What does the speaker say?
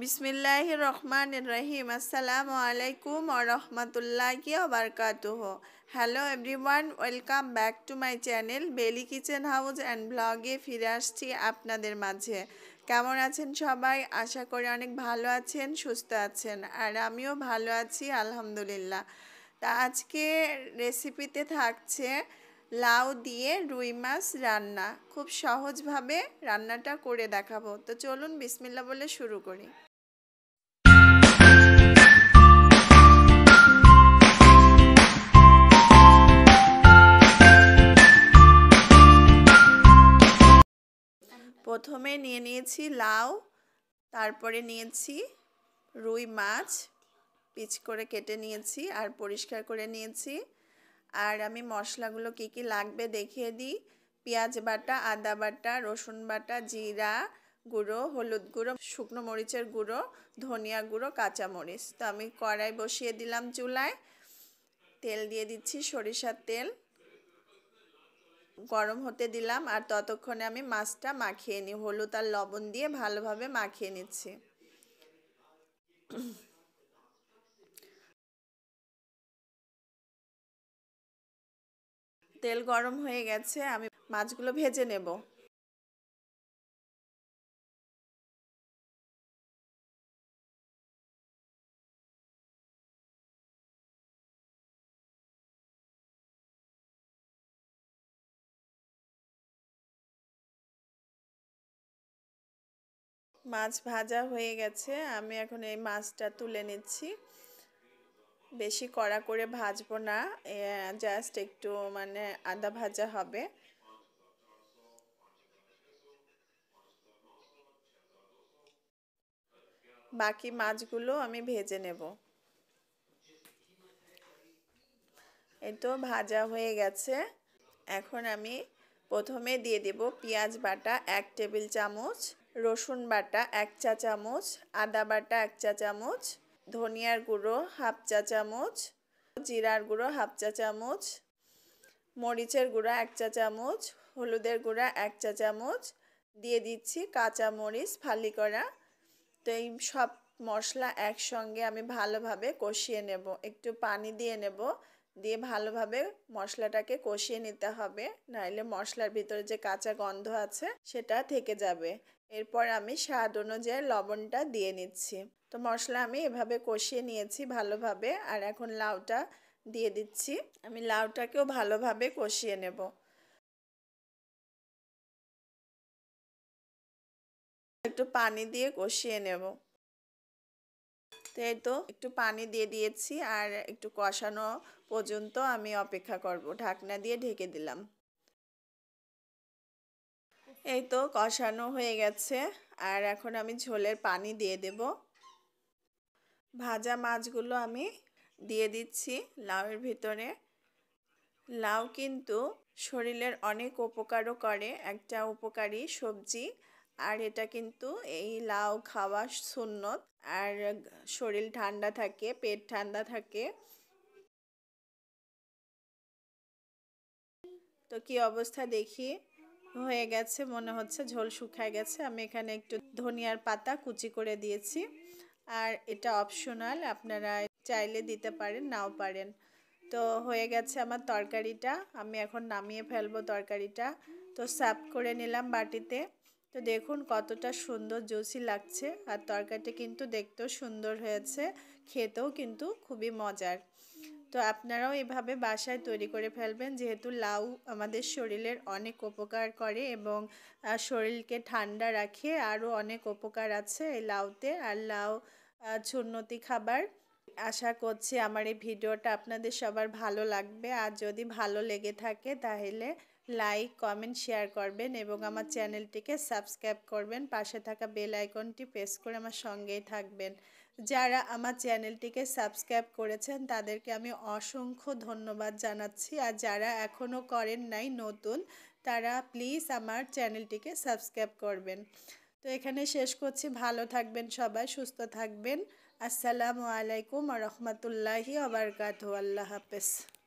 বিসমিল্লাহ রহমান রহিম আসসালামু আলাইকুম রহমতুল্লাহি বারকাতুহ hello everyone welcome back to my channel belly kitchen house and ব্লগে ফিরে আসছি আপনাদের মাঝে কেমন আছেন সবাই আশা করি অনেক ভালো আছেন সুস্থ আছেন আর আমিও ভালো আছি আলহামদুলিল্লাহ তা আজকে রেসিপিতে থাকছে লাউ দিয়ে রুই মাছ রান্না খুব সহজভাবে রান্নাটা করে দেখাবো তো চলুন বিসমিল্লা বলে শুরু করি নিয়েছি লাউ তারপরে নিয়েছি রুই মাছ পিচ করে কেটে নিয়েছি আর পরিষ্কার করে নিয়েছি আর আমি মশলাগুলো কি কি লাগবে দেখিয়ে দিই পেঁয়াজ বাটা আদা বাটা রসুন বাটা জিরা গুঁড়ো হলুদ গুঁড়ো শুকনো মরিচের গুঁড়ো ধনিয়া গুঁড়ো কাঁচামরিচ তো আমি কড়াই বসিয়ে দিলাম চুলায় তেল দিয়ে দিচ্ছি সরিষার তেল গরম হতে দিলাম আর ততক্ষণে আমি মাছটা মাখিয়ে নিই হলুদ আর লবণ দিয়ে ভালোভাবে মাখিয়ে নিচ্ছি তেল গরম হয়ে গেছে আমি মাছগুলো ভেজে নেব মাছ ভাজা হয়ে গেছে আমি এখন এই মাছটা তুলে নিচ্ছি বেশি কড়া করে ভাজবো না জাস্ট একটু মানে আদা ভাজা হবে বাকি মাছগুলো আমি ভেজে নেব এতো ভাজা হয়ে গেছে এখন আমি প্রথমে দিয়ে দেব পেঁয়াজ বাটা এক টেবিল চামচ রসুন বাটা এক চা চামচ আদা বাটা এক চা চামচ ধনিয়ার গুঁড়ো হাফ চা চামচ জিরার গুঁড়ো হাফ চা চামচ মরিচের গুঁড়া এক চা চামচ হলুদের গুঁড়া এক চা চামচ দিয়ে দিচ্ছি কাঁচা মরিচ ফালি করা তো এই সব মশলা একসঙ্গে আমি ভালোভাবে কষিয়ে নেব একটু পানি দিয়ে নেব দিয়ে ভালোভাবে মশলাটাকে কষিয়ে নিতে হবে নাইলে মশলার ভিতরে যে কাঁচা গন্ধ আছে সেটা থেকে যাবে এরপর আমি স্বাদ অনুযায়ী লবণটা দিয়ে নিচ্ছি তো মশলা আমি এভাবে কষিয়ে নিয়েছি ভালোভাবে আর এখন লাউটা দিয়ে দিচ্ছি আমি লাউটাকেও ভালোভাবে কষিয়ে নেব একটু পানি দিয়ে কষিয়ে নেব তো এই তো একটু পানি দিয়ে দিয়েছি আর একটু কষানো পর্যন্ত আমি অপেক্ষা করব ঢাকনা দিয়ে ঢেকে দিলাম এই তো কষানো হয়ে গেছে আর এখন আমি ঝোলের পানি দিয়ে দেব ভাজা মাছগুলো আমি দিয়ে দিচ্ছি লাউয়ের ভিতরে লাউ কিন্তু শরীরের অনেক উপকারও করে একটা উপকারী সবজি আর এটা কিন্তু এই লাউ খাওয়া সুন্নত আর শরীর ঠান্ডা থাকে পেট ঠান্ডা থাকে তো কি অবস্থা দেখি হয়ে গেছে মনে হচ্ছে ঝোল শুকায় গেছে আমি এখানে একটু ধনিয়ার পাতা কুচি করে দিয়েছি আর এটা অপশনাল আপনারা চাইলে দিতে পারেন নাও পারেন তো হয়ে গেছে আমার তরকারিটা আমি এখন নামিয়ে ফেলবো তরকারিটা তো সাফ করে নিলাম বাটিতে তো দেখুন কতটা সুন্দর জুসি লাগছে আর তরকারিটা কিন্তু দেখতেও সুন্দর হয়েছে খেতেও কিন্তু খুবই মজার তো আপনারাও এভাবে বাসায় তৈরি করে ফেলবেন যেহেতু লাউ আমাদের শরীরের অনেক উপকার করে এবং শরীরকে ঠান্ডা রাখে আরও অনেক উপকার আছে এই লাউতে আর লাউ ছুন্নতি খাবার আশা করছি আমার এই ভিডিওটা আপনাদের সবার ভালো লাগবে আর যদি ভালো লেগে থাকে তাহলে লাইক কমেন্ট শেয়ার করবেন এবং আমার চ্যানেলটিকে সাবস্ক্রাইব করবেন পাশে থাকা বেল আইকনটি প্রেস করে আমার সঙ্গেই থাকবেন যারা আমার চ্যানেলটিকে সাবস্ক্রাইব করেছেন তাদেরকে আমি অসংখ্য ধন্যবাদ জানাচ্ছি আর যারা এখনও করেন নাই নতুন তারা প্লিজ আমার চ্যানেলটিকে সাবস্ক্রাইব করবেন তো এখানে শেষ করছি ভালো থাকবেন সবাই সুস্থ থাকবেন আসসালামু আলাইকুম আ রহমতুল্লাহি আবরকাত আল্লাহ হাফেজ